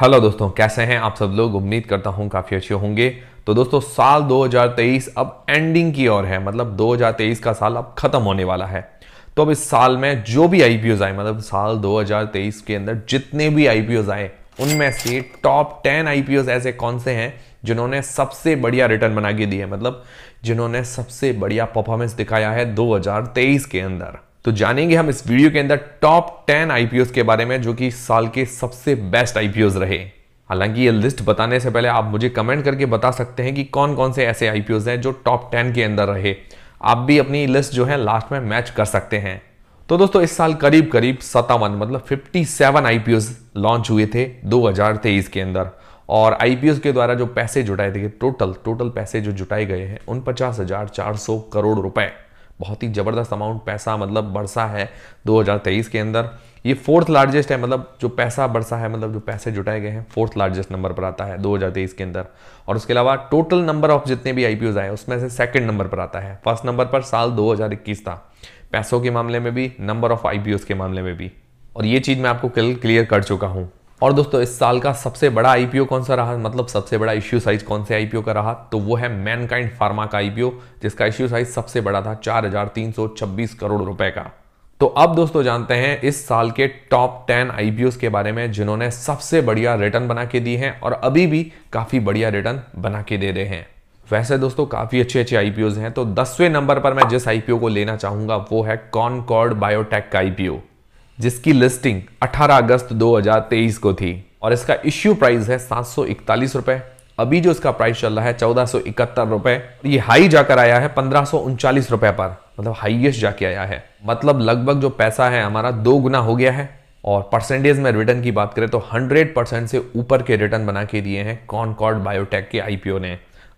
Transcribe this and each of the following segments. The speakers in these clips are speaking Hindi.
हेलो दोस्तों कैसे हैं आप सब लोग उम्मीद करता हूं काफ़ी अच्छे होंगे तो दोस्तों साल 2023 अब एंडिंग की ओर है मतलब 2023 का साल अब ख़त्म होने वाला है तो अब इस साल में जो भी आई आए मतलब साल 2023 के अंदर जितने भी आई आए उनमें से टॉप 10 आई ऐसे कौन से हैं जिन्होंने सबसे बढ़िया रिटर्न बना के दिए मतलब जिन्होंने सबसे बढ़िया परफॉर्मेंस दिखाया है 2023 के अंदर तो जानेंगे हम इस वीडियो के अंदर टॉप टेन आईपीओ के बारे में जो कि साल के सबसे बेस्ट आईपीओ रहे हालांकि ये लिस्ट बताने से पहले आप मुझे कमेंट करके बता सकते हैं कि कौन कौन से ऐसे आईपीओ हैं जो टॉप टेन के अंदर रहे आप भी अपनी लिस्ट जो है लास्ट में मैच कर सकते हैं तो दोस्तों इस साल करीब करीब सत्तावन मतलब 57 सेवन लॉन्च हुए थे 2023 के अंदर और आईपीओ के द्वारा जो पैसे जुटाए थे टोटल टोटल पैसे जो जुटाए गए हैं उन पचास करोड़ रुपए बहुत ही ज़बरदस्त अमाउंट पैसा मतलब बरसा है 2023 के अंदर ये फोर्थ लार्जेस्ट है मतलब जो पैसा बरसा है मतलब जो पैसे जुटाए गए हैं फोर्थ लार्जेस्ट नंबर पर आता है 2023 के अंदर और उसके अलावा टोटल नंबर ऑफ जितने भी आई आए उसमें से सेकेंड नंबर पर आता है फर्स्ट नंबर पर साल दो था पैसों के मामले में भी नंबर ऑफ आई के मामले में भी और ये चीज़ मैं आपको क्लियर कर चुका हूँ और दोस्तों इस साल का सबसे बड़ा आईपीओ कौन सा रहा मतलब सबसे बड़ा इश्यू साइज कौन से आईपीओ का रहा तो वो है मैनकाइंड फार्मा का आईपीओ जिसका इश्यू साइज सबसे बड़ा था 4,326 करोड़ रुपए का तो अब दोस्तों जानते हैं इस साल के टॉप टेन आईपीओ के बारे में जिन्होंने सबसे बढ़िया रिटर्न बना के दिए हैं और अभी भी काफी बढ़िया रिटर्न बना के दे रहे हैं वैसे दोस्तों काफी अच्छे अच्छे आईपीओ हैं तो दसवें नंबर पर मैं जिस आईपीओ को लेना चाहूंगा वो है कॉनकॉर्ड बायोटेक का आईपीओ जिसकी लिस्टिंग 18 अगस्त 2023 को थी और इसका इश्यू प्राइस है सात सौ रुपए अभी जो इसका प्राइस चल रहा है चौदह सौ इकहत्तर रुपए ये हाई जाकर आया है पंद्रह सौ उनचालीस रुपए पर मतलब हाईएस्ट जाके आया है मतलब लगभग जो पैसा है हमारा दो गुना हो गया है और परसेंटेज में रिटर्न की बात करें तो 100 परसेंट से ऊपर के रिटर्न बना के दिए हैं कॉनकॉर्ड बायोटेक के आईपीओ ने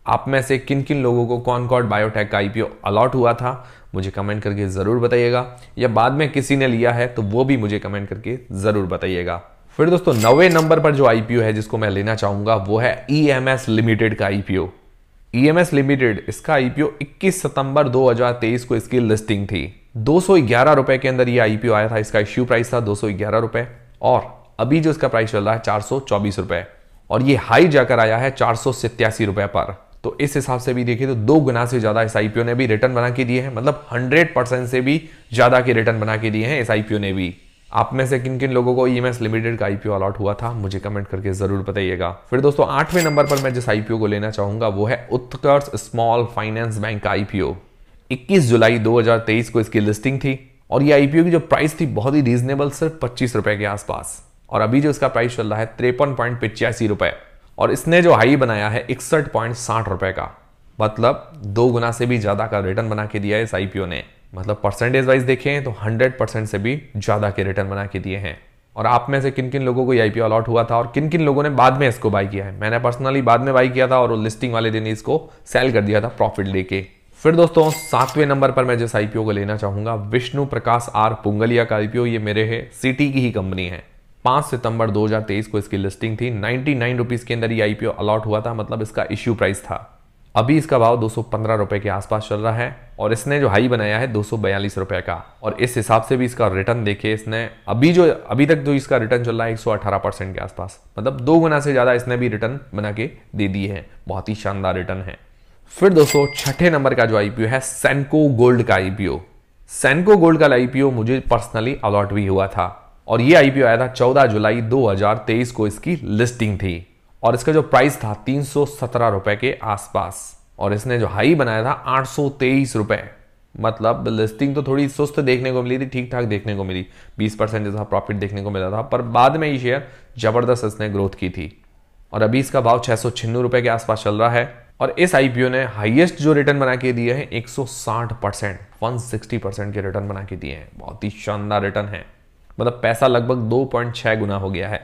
आप में से किन किन लोगों को कॉनकॉर्ड बायोटेक का आईपीओ अलॉट हुआ था मुझे कमेंट करके ज़रूर बताइएगा या बाद में किसी ने लिया है तो वो भी मुझे कमेंट करके ज़रूर बताइएगा फिर दोस्तों नवे नंबर पर जो आईपीओ है जिसको मैं लेना चाहूंगा वो है ई e लिमिटेड का आईपीओ ईएमएस लिमिटेड इसका आईपीओ 21 सितंबर 2023 को इसकी लिस्टिंग थी दो रुपए के अंदर ये आईपीओ आया था इसका इश्यू प्राइस था दो रुपए और अभी जो इसका प्राइस चल रहा है चार रुपए और ये हाई जाकर आया है चार रुपए पर तो इस हिसाब से भी देखिए तो दो गुना से ज़्यादा एस ने भी रिटर्न बना के दिए हैं मतलब हंड्रेड परसेंट से भी ज़्यादा के रिटर्न बना के दिए हैं एस ने भी आप में से किन किन लोगों को ई e लिमिटेड का आईपीओ अलॉट हुआ था मुझे कमेंट करके जरूर बताइएगा फिर दोस्तों आठवें नंबर पर मैं जिस आईपीओ को लेना चाहूंगा वो है उत्कर्ष स्मॉल फाइनेंस बैंक का आईपीओ इक्कीस जुलाई दो को इसकी लिस्टिंग थी और ये आईपीओ की जो प्राइस थी बहुत ही रीजनेबल सिर्फ पच्चीस रुपए के आसपास और अभी जो इसका प्राइस चल रहा है तिरपन पॉइंट पिचासी रुपए और इसने जो हाई बनाया है इकसठ पॉइंट साठ रुपए का मतलब दो गुना से भी ज़्यादा का रिटर्न बना के दिया है इस आईपीओ ने मतलब परसेंटेज वाइज देखें तो 100 परसेंट से भी ज़्यादा के रिटर्न बना के दिए हैं और आप में से किन किन लोगों को ये आईपीओ अलॉट हुआ था और किन किन लोगों ने बाद में इसको बाई किया है मैंने पर्सनली बाद में बाई किया था और लिस्टिंग वाले दिन इसको सेल कर दिया था प्रॉफिट लेके फिर दोस्तों सातवें नंबर पर मैं जिस आईपीओ को लेना चाहूंगा विष्णु प्रकाश आर पुंगलिया का आईपीओ ये मेरे है सिटी की ही कंपनी है पाँच सितंबर 2023 को इसकी लिस्टिंग थी नाइनटी नाइन रुपीज़ के अंदर ये आईपीओ अलॉट हुआ था मतलब इसका इश्यू प्राइस था अभी इसका भाव दो सौ के आसपास चल रहा है और इसने जो हाई बनाया है दो रुपए का और इस हिसाब से भी इसका रिटर्न देखिए इसने अभी जो अभी तक जो इसका रिटर्न चल रहा है एक परसेंट के आसपास मतलब दो गुना से ज़्यादा इसने भी रिटर्न बना के दे दी है बहुत ही शानदार रिटर्न है फिर दोस्तों छठे नंबर का जो आईपीओ है सैनको गोल्ड का आईपीओ सैनको गोल्ड का आईपीओ मुझे पर्सनली अलॉट भी हुआ था और ये आईपीओ आया था 14 जुलाई 2023 को इसकी लिस्टिंग थी और इसका जो प्राइस था तीन रुपए के आसपास और इसने जो हाई बनाया था आठ रुपए मतलब लिस्टिंग तो थोड़ी सुस्त देखने को मिली थी ठीक ठाक देखने को मिली 20 परसेंट जैसा प्रॉफिट देखने को मिला था पर बाद में ये शेयर जबरदस्त इसने ग्रोथ की थी और अभी इसका भाव छह सौ रुपए के आसपास चल रहा है और इस आईपीओ ने हाईएस्ट जो रिटर्न बना के दिए हैं 160 परसेंट वन परसेंट के रिटर्न बना के दिए हैं बहुत ही शानदार रिटर्न है मतलब पैसा लगभग दो गुना हो गया है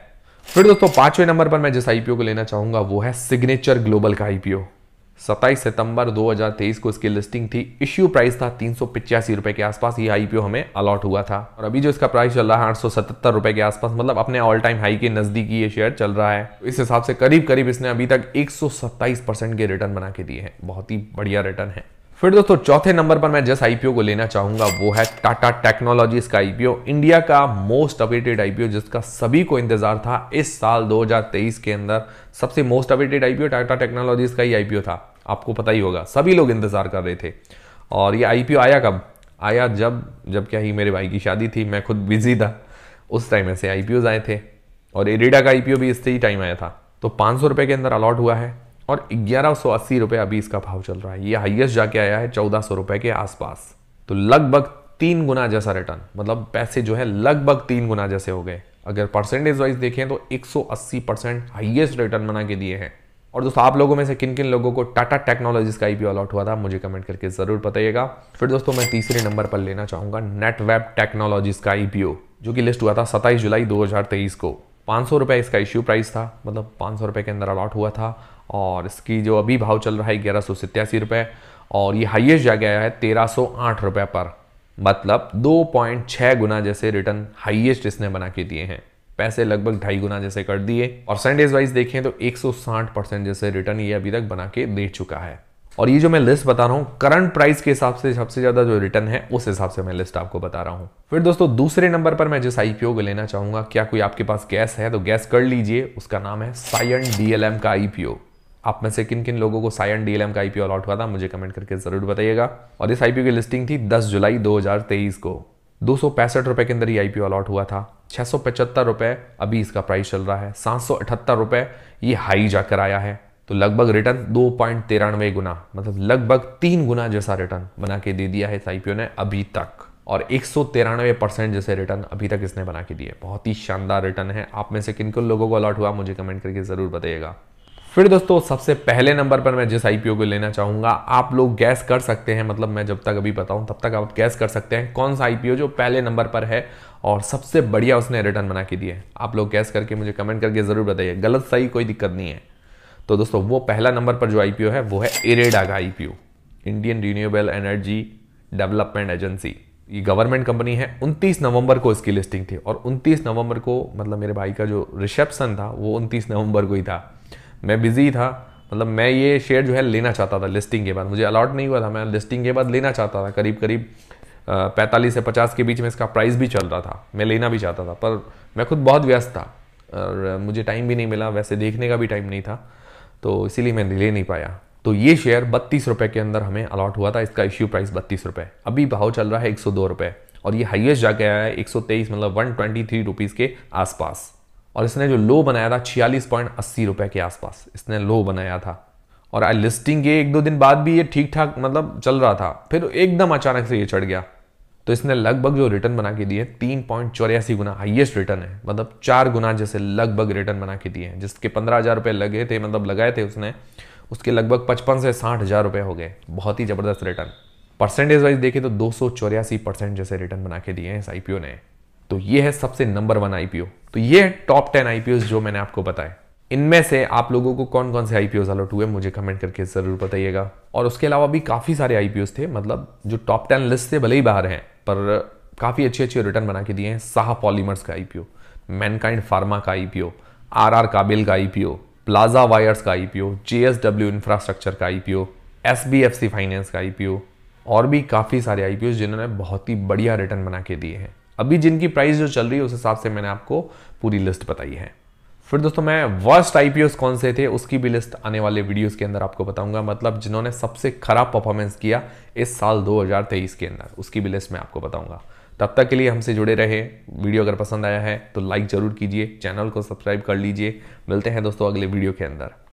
फिर दोस्तों पांचवें नंबर पर मैं जिस आईपीओ को लेना चाहूंगा वो है सिग्नेचर ग्लोबल का आईपीओ 27 सितंबर 2023 को इसकी लिस्टिंग थी इश्यू प्राइस था तीन रुपए के आसपास ये आईपीओ हमें अलॉट हुआ था और अभी जो इसका प्राइस चल रहा है आठ रुपए के आसपास मतलब अपने ऑल टाइम हाई के नजदीक ये शेयर चल रहा है तो इस हिसाब से करीब करीब इसने अभी तक एक के रिटर्न बना के दिए हैं बहुत ही बढ़िया रिटर्न है फिर दोस्तों चौथे नंबर पर मैं जिस आईपीओ को लेना चाहूंगा वो है टाटा टेक्नोलॉजीज का आईपीओ इंडिया का मोस्ट अपडेटेड आईपीओ जिसका सभी को इंतजार था इस साल 2023 के अंदर सबसे most updated IPO Tata Technologies का ही आईपीओ था आपको पता ही होगा सभी लोग इंतजार कर रहे थे और ये आईपीओ आया कब आया जब जब क्या ही मेरे भाई की शादी थी मैं खुद बिजी था उस टाइम ऐसे आई आए थे और एरिडा का आई भी ही टाइम आया था तो पाँच सौ के अंदर अलॉट हुआ है और ग्यारह सौ अस्सी रुपये अभी इसका भाव चल रहा है ये हाइएस्ट जाके आया है चौदह सौ रुपये के आसपास तो लगभग तीन गुना जैसा रिटर्न मतलब पैसे जो है लगभग तीन गुना जैसे हो गए अगर परसेंटेज वाइज देखें तो 180 परसेंट हाइएस्ट रिटर्न बना के दिए हैं और दोस्तों आप लोगों में से किन किन लोगों को टाटा टेक्नोलॉजीज का आईपीओ अलॉट हुआ था मुझे कमेंट करके जरूर बताइएगा फिर दोस्तों मैं तीसरे नंबर पर लेना चाहूंगा नेटवेब टेक्नोलॉजीज का आईपीओ जो कि लिस्ट हुआ था सत्ताईस जुलाई तेईस को पांच सौ इसका इश्यू प्राइस था मतलब पांच सौ के अंदर अलॉट हुआ था और इसकी जो अभी भाव चल रहा है ग्यारह सौ सत्यासी रुपये और ये हाइएस्ट जा गया है तेरह सौ आठ रुपये पर मतलब दो पॉइंट छः गुना जैसे रिटर्न हाइएस्ट इसने बना के दिए हैं पैसे लगभग ढाई गुना जैसे कर दिए और सेंडेज वाइज देखें तो 160 परसेंट जैसे रिटर्न ये अभी तक बना के दे चुका है और ये जो मैं लिस्ट बता रहा हूँ करंट प्राइस के हिसाब से सबसे ज्यादा जो रिटर्न है उस हिसाब से मैं लिस्ट आपको बता रहा हूँ फिर दोस्तों दूसरे नंबर पर मैं जिस आईपीओ को लेना चाहूंगा क्या कोई आपके पास गैस है तो गैस कर लीजिए उसका नाम है साइन डीएलएम का आईपीओ आप में से किन किन लोगों को साइन डी का आईपीओ अलॉट हुआ था मुझे कमेंट करके जरूर बताइएगा और इस आईपीओ की लिस्टिंग थी 10 जुलाई 2023 को दो सौ पैंसठ रुपए के अंदर ये आईपीओ अलॉट हुआ था छह सौ पचहत्तर रुपए अभी इसका प्राइस चल रहा है सात सौ अठहत्तर रुपए ये हाई जाकर आया है तो लगभग रिटर्न दो पॉइंट तिरानवे गुना मतलब लगभग तीन गुना जैसा रिटर्न बना के दे दिया है इस आईपीओ ने अभी तक और एक सौ तिरानवे परसेंट जैसे रिटर्न अभी तक इसने बना के दिए बहुत ही शानदार रिटर्न है आप में से किन किन लोगों को अलॉट हुआ मुझे कमेंट करके ज़रूर बताइएगा फिर दोस्तों सबसे पहले नंबर पर मैं जिस आईपीओ को लेना चाहूंगा आप लोग गैस कर सकते हैं मतलब मैं जब तक अभी बताऊँ तब तक आप गैस कर सकते हैं कौन सा आईपीओ जो पहले नंबर पर है और सबसे बढ़िया उसने रिटर्न बना के दिए आप लोग गैस करके मुझे कमेंट करके ज़रूर बताइए गलत सही कोई दिक्कत नहीं है तो दोस्तों वो पहला नंबर पर जो आईपीओ है वो है इरेडा का IPO Indian renewable energy development agency ये गवर्नमेंट कंपनी है 29 नवंबर को इसकी लिस्टिंग थी और 29 नवंबर को मतलब मेरे भाई का जो रिसेप्शन था वो 29 नवंबर को ही था मैं बिज़ी था मतलब मैं ये शेयर जो है लेना चाहता था लिस्टिंग के बाद मुझे अलॉट नहीं हुआ था मैं लिस्टिंग के बाद लेना चाहता था करीब करीब पैंतालीस से पचास के बीच में इसका प्राइस भी चल रहा था मैं लेना भी चाहता था पर मैं खुद बहुत व्यस्त था और मुझे टाइम भी नहीं मिला वैसे देखने का भी टाइम नहीं था तो इसीलिए मैं ले नहीं पाया तो ये शेयर बत्तीस रुपये के अंदर हमें अलॉट हुआ था इसका इश्यू प्राइस बत्तीस रुपये अभी भाव चल रहा है एक सौ दो रुपये और ये हाइएस्ट जाके आया है एक सौ तेईस मतलब वन ट्वेंटी थ्री रुपीज़ के आसपास और इसने जो लो बनाया था छियालीस पॉइंट अस्सी रुपए के आसपास इसने लो बनाया था और आई लिस्टिंग के एक दो दिन बाद भी ये ठीक ठाक मतलब चल रहा था फिर एकदम अचानक से ये चढ़ गया तो इसने लगभग जो रिटर्न बना के दिए तीन पॉइंट चौरासी गुना हाइएस्ट रिटर्न है मतलब चार गुना जैसे लगभग रिटर्न बना के दिए हैं जिसके पंद्रह हज़ार रुपये लगे थे मतलब लगाए थे उसने उसके लगभग पचपन से साठ हज़ार रुपये हो गए बहुत ही ज़बरदस्त रिटर्न परसेंटेज वाइज देखे तो दो सौ चौरासी परसेंट जैसे रिटर्न बना के दिए हैं इस आई ने तो ये है सबसे नंबर वन आईपीओ तो ये टॉप टेन आईपीओ जो मैंने आपको बताए इनमें से आप लोगों को कौन कौन से आईपीओ अलॉट हुए मुझे कमेंट करके ज़रूर बताइएगा और उसके अलावा भी काफ़ी सारे आईपीओ थे मतलब जो टॉप टेन लिस्ट से भले ही बाहर हैं पर काफ़ी अच्छे अच्छे रिटर्न बना के दिए हैं साह पॉलीमर्स का आईपीओ मैनकाइंड फार्मा का आईपीओ आर आर काबिल का आईपीओ प्लाजा वायर्स का आईपीओ डब्ल्यू इंफ्रास्ट्रक्चर का आईपीओ सी फाइनेंस का आईपीओ और भी काफ़ी सारे आईपीओ जिन्होंने बहुत ही बढ़िया रिटर्न बना के दिए हैं अभी जिनकी प्राइस जो चल रही है उस हिसाब से मैंने आपको पूरी लिस्ट बताई है फिर दोस्तों मैं वर्स्ट आई कौन से थे उसकी भी लिस्ट आने वाले वीडियोस के अंदर आपको बताऊंगा मतलब जिन्होंने सबसे खराब परफॉर्मेंस किया इस साल 2023 के अंदर उसकी भी लिस्ट मैं आपको बताऊंगा तब तक के लिए हमसे जुड़े रहे वीडियो अगर पसंद आया है तो लाइक ज़रूर कीजिए चैनल को सब्सक्राइब कर लीजिए मिलते हैं दोस्तों अगले वीडियो के अंदर